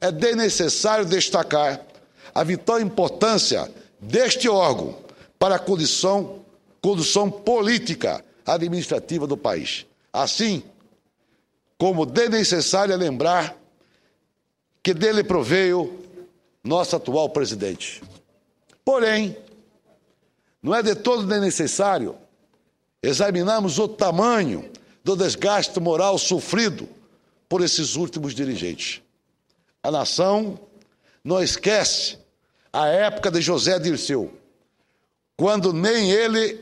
é desnecessário destacar a vital importância deste órgão para a condição, condução política administrativa do país. Assim, como desnecessário é lembrar que dele proveio nosso atual presidente. Porém, não é de todo desnecessário examinarmos o tamanho do desgaste moral sofrido por esses últimos dirigentes a nação não esquece a época de José Dirceu, quando nem ele,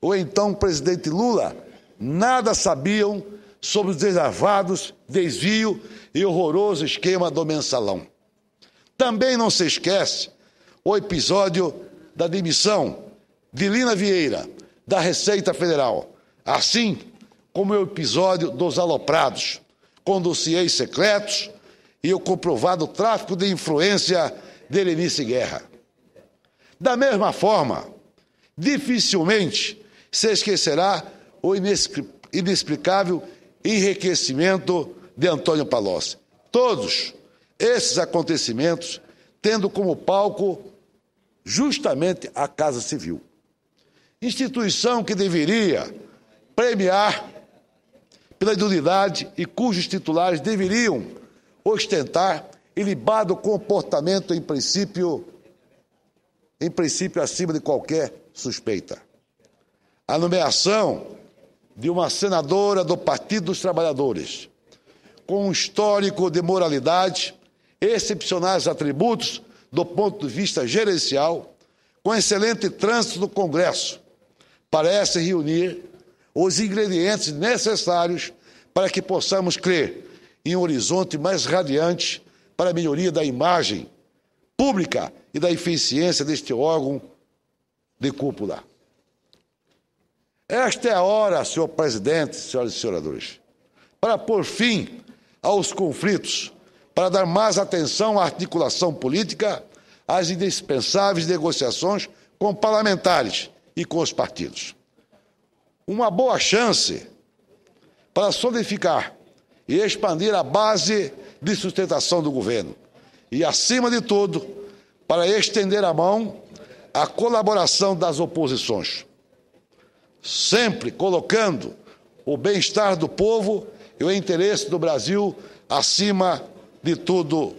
ou então presidente Lula, nada sabiam sobre os desavados, desvio e horroroso esquema do mensalão. Também não se esquece o episódio da demissão de Lina Vieira, da Receita Federal, assim como o episódio dos aloprados, com dossiês secretos e o comprovado tráfico de influência de Helenice Guerra. Da mesma forma, dificilmente se esquecerá o inexplicável enriquecimento de Antônio Palocci. Todos esses acontecimentos tendo como palco justamente a Casa Civil, instituição que deveria premiar pela idoneidade e cujos titulares deveriam ostentar ilibado comportamento em princípio em princípio acima de qualquer suspeita. A nomeação de uma senadora do Partido dos Trabalhadores, com um histórico de moralidade, excepcionais atributos do ponto de vista gerencial, com excelente trânsito no Congresso, parece reunir os ingredientes necessários para que possamos crer em um horizonte mais radiante para a melhoria da imagem pública e da eficiência deste órgão de cúpula. Esta é a hora, senhor presidente, senhoras e senhores, para pôr fim aos conflitos, para dar mais atenção à articulação política, às indispensáveis negociações com parlamentares e com os partidos. Uma boa chance para solidificar e expandir a base de sustentação do governo. E, acima de tudo, para estender a mão à colaboração das oposições, sempre colocando o bem-estar do povo e o interesse do Brasil acima de tudo.